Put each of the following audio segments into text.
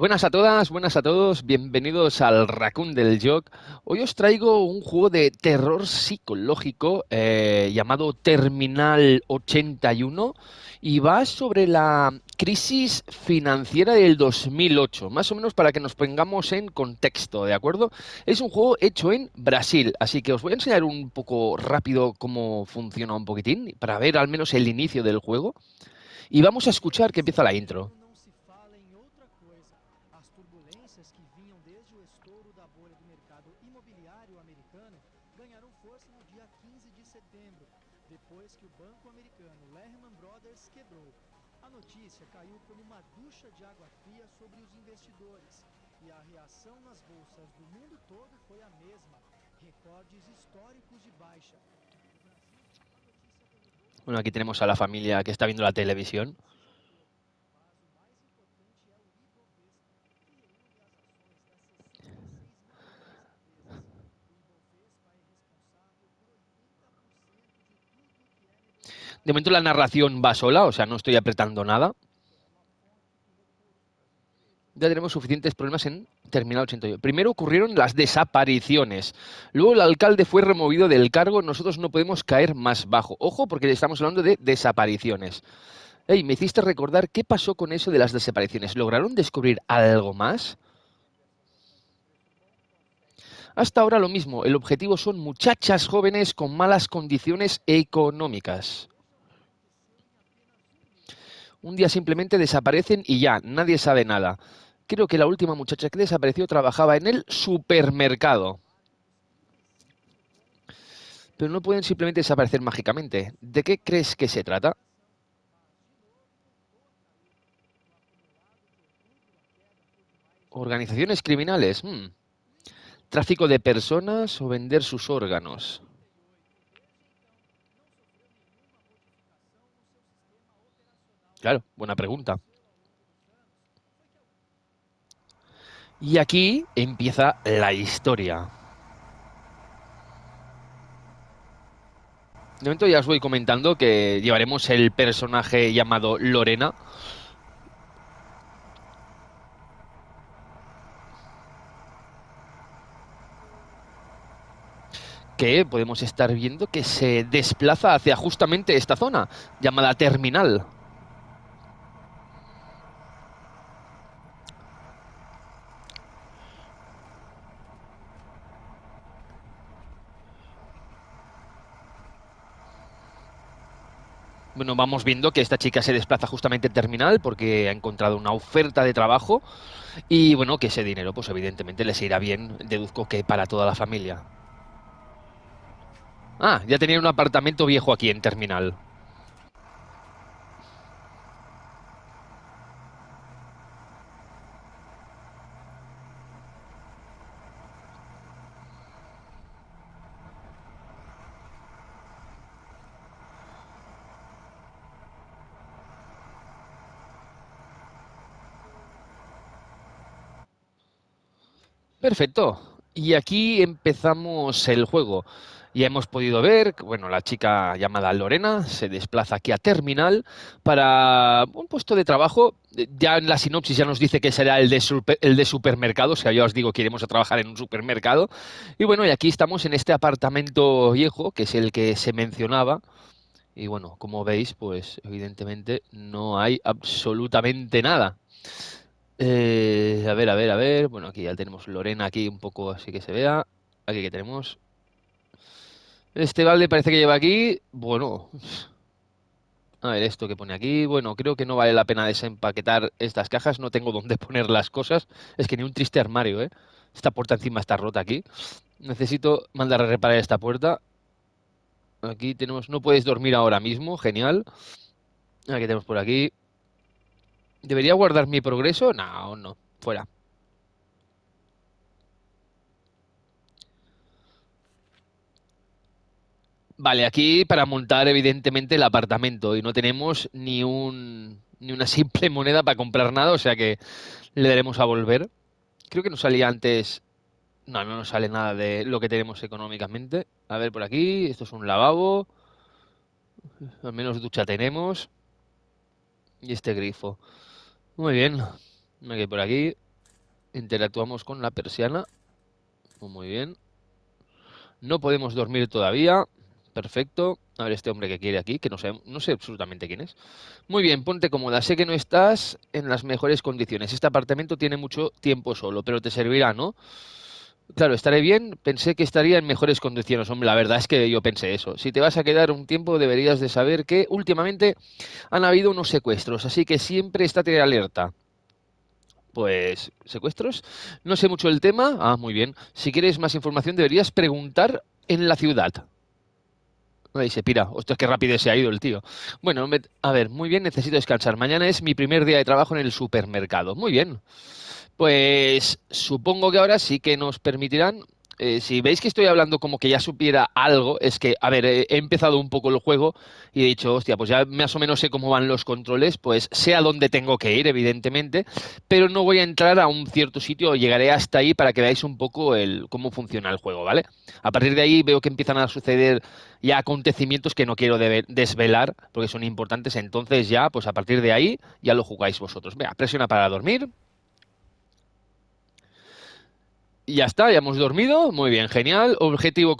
Buenas a todas, buenas a todos, bienvenidos al Raccoon del Jog. Hoy os traigo un juego de terror psicológico eh, llamado Terminal 81 y va sobre la crisis financiera del 2008, más o menos para que nos pongamos en contexto, ¿de acuerdo? Es un juego hecho en Brasil, así que os voy a enseñar un poco rápido cómo funciona un poquitín para ver al menos el inicio del juego y vamos a escuchar que empieza la intro. setembro, depois que o banco americano Lehman Brothers quebrou. A notícia caiu como uma ducha de água fria sobre os investidores e a reação nas bolsas do mundo todo foi a mesma. Recordes históricos de baixa. Bueno, aquí tenemos a la familia que está viendo la televisión. De momento la narración va sola, o sea, no estoy apretando nada. Ya tenemos suficientes problemas en Terminal 88. Primero ocurrieron las desapariciones. Luego el alcalde fue removido del cargo. Nosotros no podemos caer más bajo. Ojo, porque estamos hablando de desapariciones. me hiciste recordar qué pasó con eso de las desapariciones. ¿Lograron descubrir algo más? Hasta ahora lo mismo, el objetivo son muchachas jóvenes con malas condiciones económicas un día simplemente desaparecen y ya, nadie sabe nada. Creo que la última muchacha que desapareció trabajaba en el supermercado. Pero no pueden simplemente desaparecer mágicamente. ¿De qué crees que se trata? Organizaciones criminales. Hmm. Tráfico de personas o vender sus órganos. Claro, buena pregunta. Y aquí empieza la historia. De momento ya os voy comentando que llevaremos el personaje llamado Lorena. Que podemos estar viendo que se desplaza hacia justamente esta zona, llamada Terminal. bueno, vamos viendo que esta chica se desplaza justamente en terminal porque ha encontrado una oferta de trabajo y bueno, que ese dinero pues evidentemente les irá bien, deduzco que para toda la familia. Ah, ya tenía un apartamento viejo aquí en terminal. Perfecto. Y aquí empezamos el juego. Ya hemos podido ver, bueno, la chica llamada Lorena se desplaza aquí a Terminal para un puesto de trabajo. Eh, ya en la sinopsis ya nos dice que será el de, el de supermercado, o sea, ya os digo que iremos a trabajar en un supermercado. Y bueno, y aquí estamos en este apartamento viejo, que es el que se mencionaba. Y bueno, como veis, pues evidentemente no hay absolutamente nada. Eh, a ver, a ver, a ver. Bueno, aquí ya tenemos Lorena aquí un poco así que se vea. Aquí que tenemos. Este balde parece que lleva aquí. Bueno. A ver, esto que pone aquí. Bueno, creo que no vale la pena desempaquetar estas cajas. No tengo dónde poner las cosas. Es que ni un triste armario, ¿eh? Esta puerta encima está rota aquí. Necesito mandar a reparar esta puerta. Aquí tenemos. No puedes dormir ahora mismo. Genial. Aquí tenemos por aquí. ¿Debería guardar mi progreso? No, no. Fuera. Vale, aquí para montar evidentemente el apartamento y no tenemos ni un ni una simple moneda para comprar nada, o sea que le daremos a volver. Creo que no salía antes. No, no nos sale nada de lo que tenemos económicamente. A ver por aquí, esto es un lavabo. Al menos ducha tenemos. Y este grifo. Muy bien. me que por aquí interactuamos con la persiana. Pues muy bien. No podemos dormir todavía. Perfecto. A ver este hombre que quiere aquí, que no sé, no sé absolutamente quién es. Muy bien, ponte cómoda. Sé que no estás en las mejores condiciones. Este apartamento tiene mucho tiempo solo, pero te servirá, ¿no? Claro, estaré bien, pensé que estaría en mejores condiciones. Hombre, la verdad es que yo pensé eso. Si te vas a quedar un tiempo, deberías de saber que últimamente han habido unos secuestros, así que siempre estate alerta. Pues, ¿secuestros? No sé mucho el tema. Ah, muy bien. Si quieres más información, deberías preguntar en la ciudad. Ahí se pira. Ostras, qué rápido se ha ido el tío. Bueno, a ver, muy bien, necesito descansar. Mañana es mi primer día de trabajo en el supermercado. Muy bien. Pues supongo que ahora sí que nos permitirán. Eh, si veis que estoy hablando como que ya supiera algo, es que, a ver, he, empezado un poco el juego y he dicho, hostia, pues ya más o menos sé cómo van los controles, pues sé a dónde tengo que ir, evidentemente, pero no voy a entrar a un cierto sitio, llegaré hasta ahí para que veáis un poco el, cómo funciona el juego, ¿vale? A partir de ahí veo que empiezan a suceder ya acontecimientos que no quiero desvelar, porque son importantes, entonces ya, pues a partir de ahí ya lo jugáis vosotros. vea, presiona para dormir ya está, ya hemos dormido. Muy bien, genial. Objetivo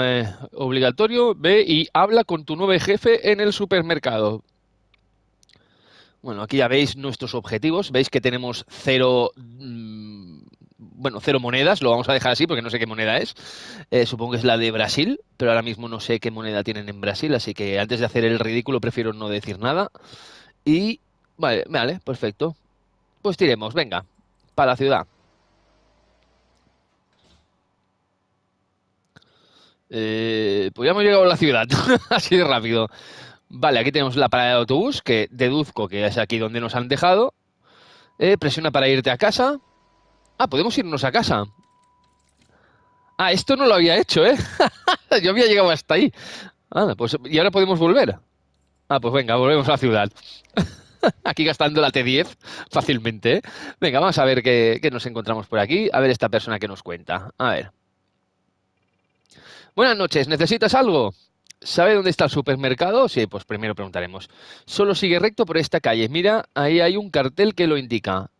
eh, obligatorio. Ve y habla con tu nuevo jefe en el supermercado. Bueno, aquí ya veis nuestros objetivos. Veis que tenemos cero. Mm, bueno, cero monedas, lo vamos a dejar así porque no sé qué moneda es. Eh, supongo que es la de Brasil, pero ahora mismo no sé qué moneda tienen en Brasil, así que antes de hacer el ridículo prefiero no decir nada. Y. Vale, vale, perfecto. Pues tiremos, venga, para la ciudad. Eh, pues ya hemos llegado a la ciudad, así de rápido. Vale, aquí tenemos la parada de autobús, que deduzco que es aquí donde nos han dejado. Eh, presiona para irte a casa. Ah, podemos irnos a casa. Ah, esto no lo había hecho, ¿eh? Yo había llegado hasta ahí. Ah, pues, y ahora podemos volver. Ah, pues venga, volvemos a la ciudad. aquí gastando la T10 fácilmente. ¿eh? Venga, vamos a ver qué, qué nos encontramos por aquí. A ver esta persona que nos cuenta. A ver. Buenas noches, ¿necesitas algo? ¿Sabe dónde está el supermercado? Sí, pues primero preguntaremos. Solo sigue recto por esta calle. Mira, ahí hay un cartel que lo indica.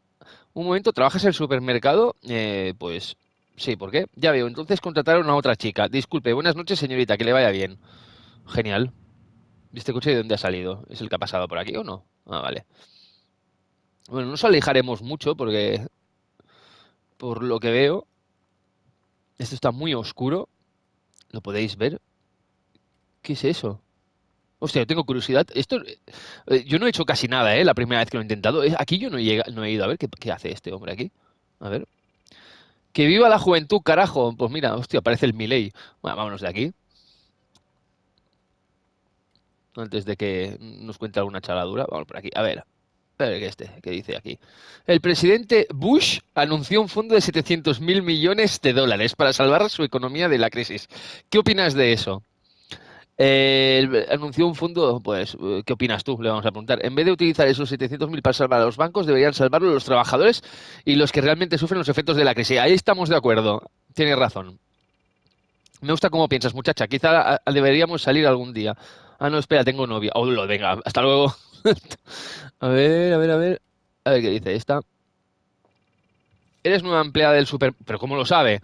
Un momento, ¿trabajas en el supermercado? Eh, pues sí, ¿por qué? Ya veo, entonces contrataron a otra chica. Disculpe, buenas noches, señorita, que le vaya bien. Genial. ¿Este coche de dónde ha salido? ¿Es el que ha pasado por aquí o no? Ah, vale. Bueno, no nos alejaremos mucho porque, por lo que veo, esto está muy oscuro. ¿Lo podéis ver? ¿Qué es eso? Hostia, yo tengo curiosidad. Esto, eh, yo no he hecho casi nada, ¿eh? La primera vez que lo he intentado. Aquí yo no he, no ido a ver qué, hace este hombre aquí. A ver. Que viva la juventud, carajo. Pues mira, hostia, aparece el Miley. Bueno, vámonos de aquí. Antes de que nos cuente alguna chaladura, vamos por aquí. A ver. Este que dice aquí. El presidente Bush anunció un fondo de 700.000 mil millones de dólares para salvar su economía de la crisis. ¿Qué opinas de eso? anunció un fondo, pues, ¿qué opinas tú? Le vamos a preguntar. En vez de utilizar esos 700.000 para salvar a los bancos, deberían salvarlo los trabajadores y los que realmente sufren los efectos de la crisis. Ahí estamos de acuerdo. Tienes razón. Me gusta cómo piensas, muchacha. Quizá deberíamos salir algún día. Ah, no, espera, tengo novia. Oh, lo, venga, hasta luego a ver, a ver, a ver. A ver qué dice esta. Eres nueva empleada del super... ¿Pero cómo lo sabe?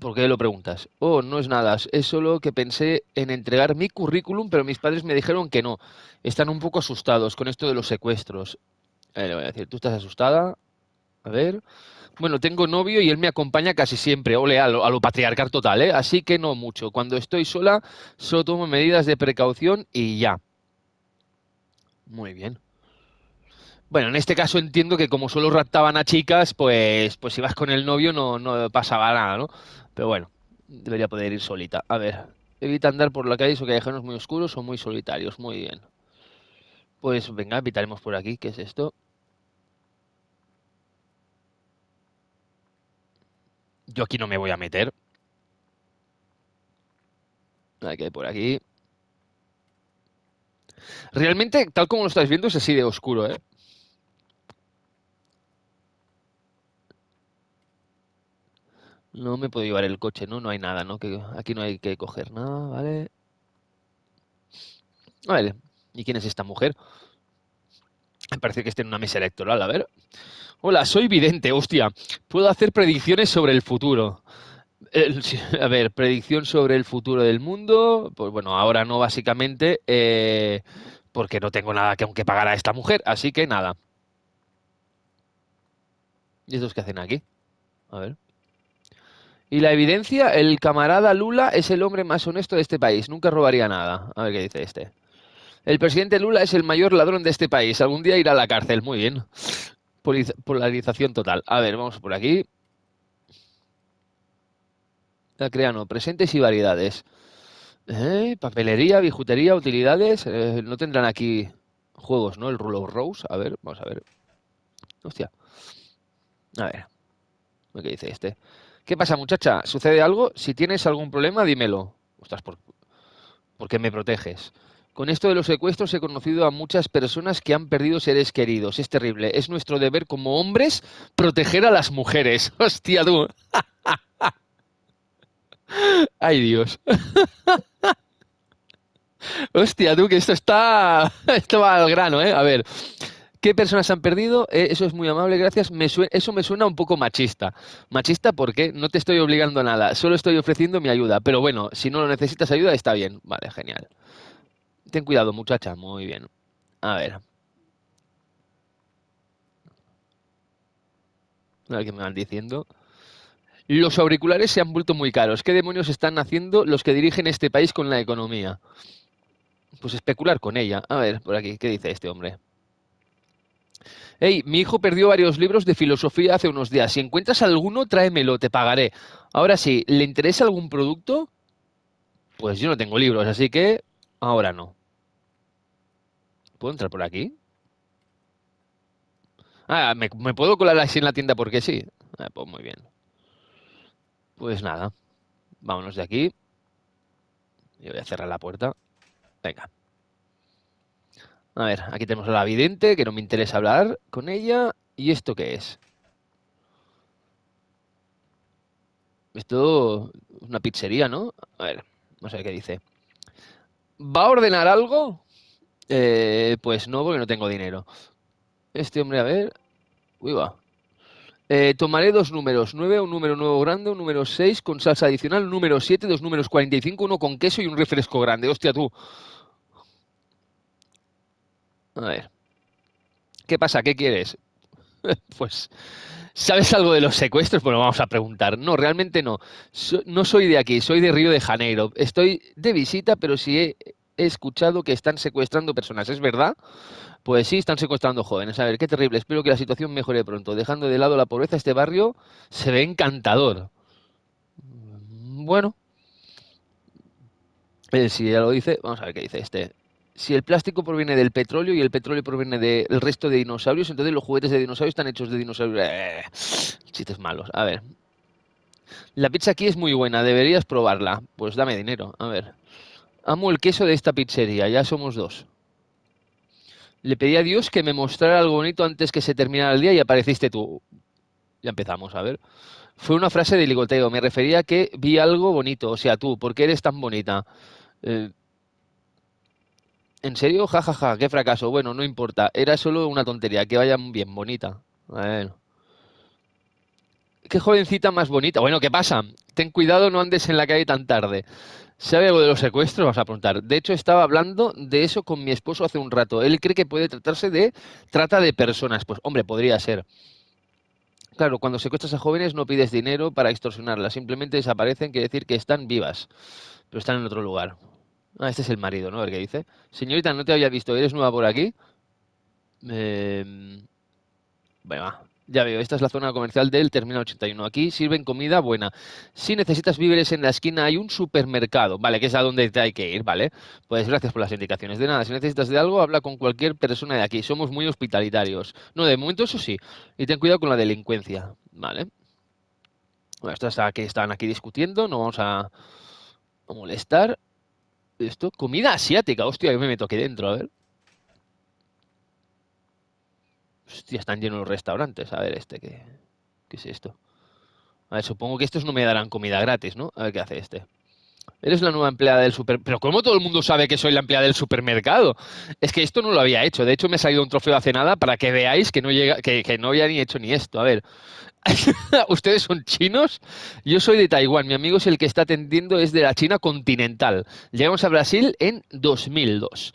¿Por qué lo preguntas? Oh, no es nada. Es solo que pensé en entregar mi currículum, pero mis padres me dijeron que no. Están un poco asustados con esto de los secuestros. A ver, voy a decir, ¿tú estás asustada? A ver. Bueno, tengo novio y él me acompaña casi siempre. Ole, a a lo patriarcal total, ¿eh? Así que no mucho. Cuando estoy sola, solo tomo medidas de precaución y ya. Muy bien. Bueno, en este caso entiendo que como solo raptaban a chicas, pues, pues si vas con el novio no, no pasaba nada, ¿no? Pero bueno, debería poder ir solita. A ver, evita andar por la calle que dejarnos muy oscuros o muy solitarios. Muy bien. Pues venga, evitaremos por aquí. ¿Qué es esto? Yo aquí no me voy a meter. Hay que por aquí. Realmente, tal como lo estáis viendo, es así de oscuro, ¿eh? No me puedo llevar el coche, ¿no? No hay nada, ¿no? aquí no hay que coger nada, ¿vale? Vale. ¿Y quién es esta mujer? Me Parece que está en una mesa electoral, a ver. Hola, soy vidente, hostia. Puedo hacer predicciones sobre el futuro. a ver, predicción sobre el futuro del mundo. Pues bueno, ahora no, básicamente, eh, porque no tengo nada que aunque pagar a esta mujer, así que nada. ¿Y estos qué hacen aquí? A ver. Y la evidencia, el camarada Lula es el hombre más honesto de este país, nunca robaría nada. A ver qué dice este. El presidente Lula es el mayor ladrón de este país, algún día irá a la cárcel, muy bien. Polarización total. A ver, vamos por aquí. Creano, presentes y variedades. Eh, papelería, bijutería, utilidades. Eh, no tendrán aquí juegos, ¿no? El Rule of Rose. A ver, vamos a ver. Hostia. A ver. ¿Qué dice este? ¿Qué pasa, muchacha? ¿Sucede algo? Si tienes algún problema, dímelo. Ostras, ¿por, ¿por qué me proteges? Con esto de los secuestros he conocido a muchas personas que han perdido seres queridos. Es terrible. Es nuestro deber como hombres proteger a las mujeres. Hostia, tú. Ay, Dios. Hostia, tú, que esto está. Esto va al grano, ¿eh? A ver. ¿Qué personas han perdido? Eh, eso es muy amable, gracias. eso me suena un poco machista. Machista porque no te estoy obligando a nada, solo estoy ofreciendo mi ayuda. Pero bueno, si no lo necesitas ayuda, está bien. Vale, genial. Ten cuidado, muchacha. Muy bien. A ver. A ver qué me van diciendo. Los auriculares se han vuelto muy caros. ¿Qué demonios están haciendo los que dirigen este país con la economía? Pues especular con ella. A ver, por aquí, ¿qué dice este hombre? Hey, mi hijo perdió varios libros de filosofía hace unos días. Si encuentras alguno, tráemelo, te pagaré. Ahora sí, ¿le interesa algún producto? Pues yo no tengo libros, así que ahora no. ¿Puedo entrar por aquí? Ah, me, puedo colar así en la tienda porque sí. Ah, pues muy bien. Pues nada, vámonos de aquí. Yo voy a cerrar la puerta. Venga. A ver, aquí tenemos a la vidente, que no me interesa hablar con ella. ¿Y esto qué es? Esto es una pizzería, ¿no? A ver, no sé qué dice. ¿Va a ordenar algo? Eh, pues no, porque no tengo dinero. Este hombre, a ver. Uy, va. Eh, tomaré dos números, 9, un número nuevo grande, un número 6 con salsa adicional, número 7, dos números 45, uno con queso y un refresco grande. Hostia tú. A ver. ¿Qué pasa? ¿Qué quieres? pues, ¿sabes algo de los secuestros? Bueno, vamos a preguntar. No, realmente no. no soy de aquí, soy de Río de Janeiro. Estoy de visita, pero si he, he escuchado que están secuestrando personas. ¿Es verdad? Pues sí, están secuestrando jóvenes. A ver, qué terrible. Espero que la situación mejore pronto. Dejando de lado la pobreza, este barrio se ve encantador. Bueno. Eh, si ya lo dice, vamos a ver qué dice este. Si el plástico proviene del petróleo y el petróleo proviene del resto de dinosaurios, entonces los juguetes de dinosaurios están hechos de dinosaurios. Eh, chistes malos. A ver. La pizza aquí es muy buena, deberías probarla. Pues dame dinero, a ver. Amo el queso de esta pizzería, ya somos dos. Le pedí a Dios que me mostrara algo bonito antes que se terminara el día y apareciste tú. Ya empezamos, a ver. Fue una frase de ligoteo. Me refería a que vi algo bonito, o sea, tú, ¿por qué eres tan bonita? Eh, ¿En serio? Ja, ja, ja, qué fracaso. Bueno, no importa. Era solo una tontería. Que vaya bien, bonita. Bueno. Qué jovencita más bonita. Bueno, ¿qué pasa? Ten cuidado, no andes en la calle tan tarde. ¿Sabe algo de los secuestros? Vas a preguntar. De hecho, estaba hablando de eso con mi esposo hace un rato. Él cree que puede tratarse de trata de personas. Pues hombre, podría ser. Claro, cuando secuestras a jóvenes no pides dinero para extorsionarlas, simplemente desaparecen, quiere decir que están vivas, pero están en otro lugar. Ah, este es el marido, ¿no? ver que dice. Señorita, no te había visto, ¿eres nueva por aquí? Eh... Bueno, va, ya veo, esta es la zona comercial del Terminal 81. Aquí sirven comida buena. Si necesitas víveres en la esquina hay un supermercado, ¿vale? Que es a donde te hay que ir, ¿vale? Pues gracias por las indicaciones. De nada, si necesitas de algo, habla con cualquier persona de aquí. Somos muy hospitalitarios. No, de momento eso sí. Y ten cuidado con la delincuencia, ¿vale? Bueno, estas aquí están aquí discutiendo, no vamos a molestar. Esto, comida asiática, hostia, yo me meto aquí dentro, a ver. Ya están llenos los restaurantes. A ver, este, ¿qué, ¿qué es esto? A ver, supongo que estos no me darán comida gratis, ¿no? A ver qué hace este. Eres la nueva empleada del supermercado. Pero ¿cómo todo el mundo sabe que soy la empleada del supermercado? Es que esto no lo había hecho. De hecho, me ha salido un trofeo hace nada para que veáis que no, llega, que no había ni hecho ni esto. A ver, ustedes son chinos, yo soy de Taiwán. Mi amigo es el que está atendiendo es de la China continental. Llegamos a Brasil en 2002.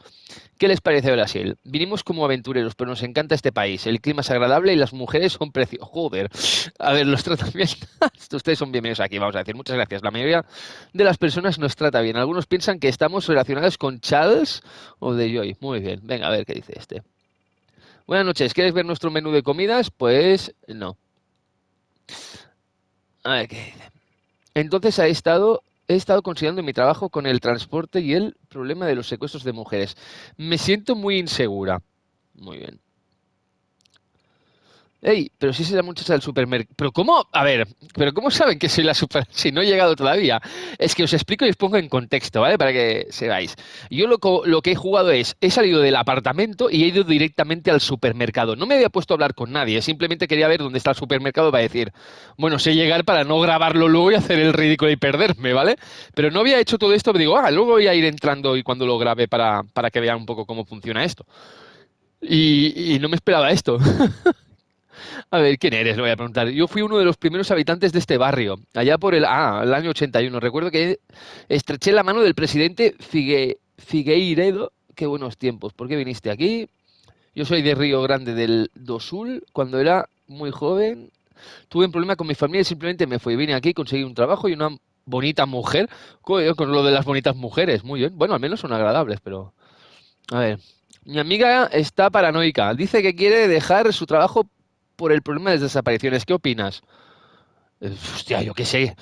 ¿Qué les parece Brasil? Vinimos como aventureros, pero nos encanta este país. El clima es agradable y las mujeres son preciosas. Joder. A ver, los tratamientos. Ustedes son bienvenidos aquí, vamos a decir. Muchas gracias. La mayoría de las personas nos trata bien. Algunos piensan que estamos relacionados con Charles o de Joy. Muy bien. Venga, a ver qué dice este. Buenas noches. ¿Quieres ver nuestro menú de comidas? Pues no. A ver qué dice. Entonces ha estado he estado considerando mi trabajo con el transporte y el problema de los secuestros de mujeres. Me siento muy insegura. Muy bien. Ey, pero si es la muchacha del supermercado. Pero cómo, a ver, pero cómo saben que soy la super si no he llegado todavía. Es que os explico y os pongo en contexto, ¿vale? Para que sepáis. Yo lo, lo que he jugado es, he salido del apartamento y he ido directamente al supermercado. No me había puesto a hablar con nadie, simplemente quería ver dónde está el supermercado para decir, bueno, sé llegar para no grabarlo luego y hacer el ridículo y perderme, ¿vale? Pero no había hecho todo esto, me digo, ah, luego voy a ir entrando y cuando lo grabe para, para que vean un poco cómo funciona esto. y, y no me esperaba esto. A ver, ¿quién eres? Le voy a preguntar. Yo fui uno de los primeros habitantes de este barrio, allá por el, ah, el año 81. Recuerdo que estreché la mano del presidente Figueiredo. Qué buenos tiempos. ¿Por qué viniste aquí? Yo soy de Río Grande del Dosul. Cuando era muy joven, tuve un problema con mi familia y simplemente me fui. Vine aquí, conseguí un trabajo y una bonita mujer. Con lo de las bonitas mujeres, muy bien. Bueno, al menos son agradables, pero... A ver, mi amiga está paranoica. Dice que quiere dejar su trabajo por el problema de las desapariciones. ¿Qué opinas? Eh, hostia, yo qué sé.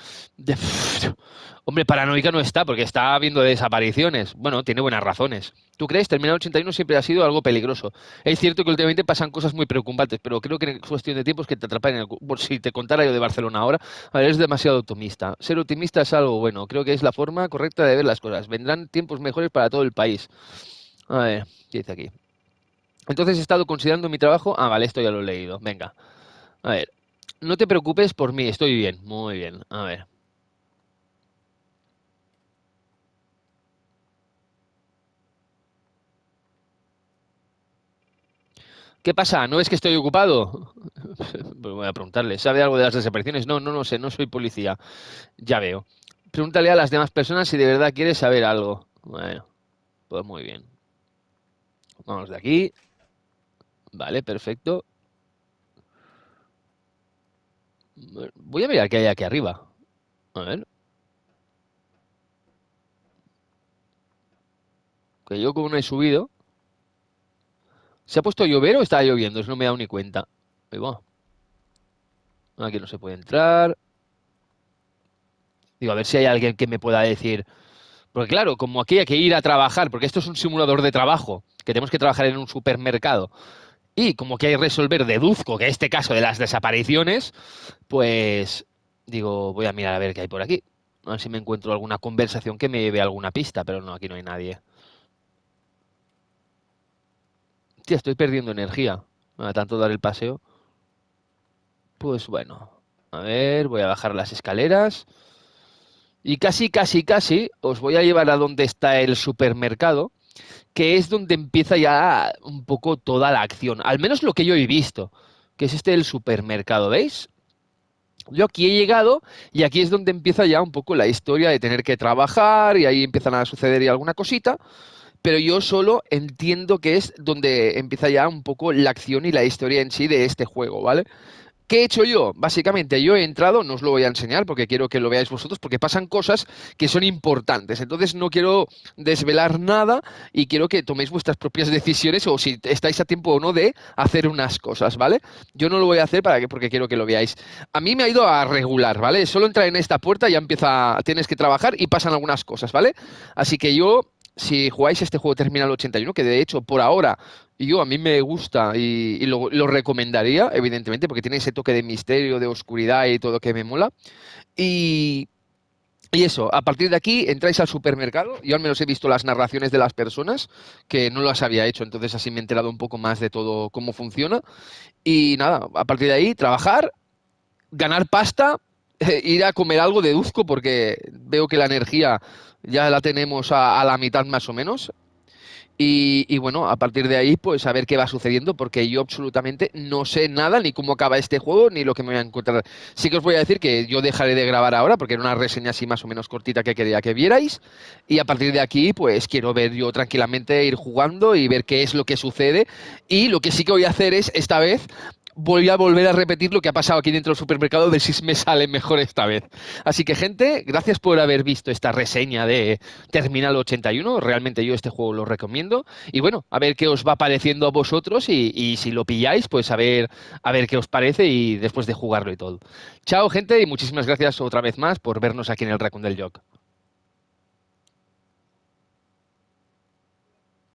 Hombre, paranoica no está porque está habiendo desapariciones. Bueno, tiene buenas razones. ¿Tú crees? Terminal 81 siempre ha sido algo peligroso. Es cierto que últimamente pasan cosas muy preocupantes, pero creo que en cuestión de tiempos que te atrapan en el... Por si te contara yo de Barcelona ahora, a ver, es demasiado optimista. Ser optimista es algo bueno. Creo que es la forma correcta de ver las cosas. Vendrán tiempos mejores para todo el país. A ver, ¿qué dice aquí? Entonces he estado considerando mi trabajo. Ah, vale, esto ya lo he leído. Venga. A ver. No te preocupes por mí, estoy bien. Muy bien. A ver. ¿Qué pasa? ¿No ves que estoy ocupado? Pues voy a preguntarle. ¿Sabe algo de las desapariciones? No, no, no sé, no soy policía. Ya veo. Pregúntale a las demás personas si de verdad quieres saber algo. Bueno, pues muy bien. Vamos de aquí. Vale, perfecto. Voy a mirar qué hay aquí arriba. A ver. Que yo como no he subido. ¿Se ha puesto a llover o está lloviendo? Eso no me he dado ni cuenta. Aquí no se puede entrar. Digo, a ver si hay alguien que me pueda decir. Porque claro, como aquí hay que ir a trabajar, porque esto es un simulador de trabajo, que tenemos que trabajar en un supermercado y como que hay resolver, deduzco que este caso de las desapariciones, pues digo, voy a mirar a ver qué hay por aquí. A ver si me encuentro alguna conversación que me lleve a alguna pista, pero no, aquí no hay nadie. Tío, estoy perdiendo energía. A tanto dar el paseo. Pues bueno, a ver, voy a bajar las escaleras. Y casi, casi, casi os voy a llevar a donde está el supermercado que es donde empieza ya un poco toda la acción, al menos lo que yo he visto, que es este del supermercado, ¿veis? Yo aquí he llegado y aquí es donde empieza ya un poco la historia de tener que trabajar y ahí empiezan a suceder y alguna cosita, pero yo solo entiendo que es donde empieza ya un poco la acción y la historia en sí de este juego, ¿vale? ¿Qué he hecho yo? Básicamente, yo he entrado, no os lo voy a enseñar porque quiero que lo veáis vosotros, porque pasan cosas que son importantes. Entonces, no quiero desvelar nada y quiero que toméis vuestras propias decisiones o si estáis a tiempo o no de hacer unas cosas, ¿vale? Yo no lo voy a hacer para que, porque quiero que lo veáis. A mí me ha ido a regular, ¿vale? Solo entra en esta puerta, ya empieza, tienes que trabajar y pasan algunas cosas, ¿vale? Así que yo si jugáis este juego Terminal 81, que de hecho por ahora yo a mí me gusta y, lo, recomendaría, evidentemente, porque tiene ese toque de misterio, de oscuridad y todo que me mola. Y, y eso, a partir de aquí entráis al supermercado, yo al menos he visto las narraciones de las personas, que no las había hecho, entonces así me he enterado un poco más de todo cómo funciona. Y nada, a partir de ahí trabajar, ganar pasta, ir a comer algo, deduzco, porque veo que la energía ya la tenemos a, la mitad más o menos. Y, y, bueno, a partir de ahí, pues a ver qué va sucediendo, porque yo absolutamente no sé nada, ni cómo acaba este juego, ni lo que me voy a encontrar. Sí que os voy a decir que yo dejaré de grabar ahora, porque era una reseña así más o menos cortita que quería que vierais. Y a partir de aquí, pues quiero ver yo tranquilamente ir jugando y ver qué es lo que sucede. Y lo que sí que voy a hacer es, esta vez, voy a volver a repetir lo que ha pasado aquí dentro del supermercado, de me sale mejor esta vez. Así que, gente, gracias por haber visto esta reseña de Terminal 81. Realmente yo este juego lo recomiendo. Y bueno, a ver qué os va pareciendo a vosotros y, si lo pilláis, pues a ver, a ver qué os parece y después de jugarlo y todo. Chao, gente, y muchísimas gracias otra vez más por vernos aquí en el Raccoon del jog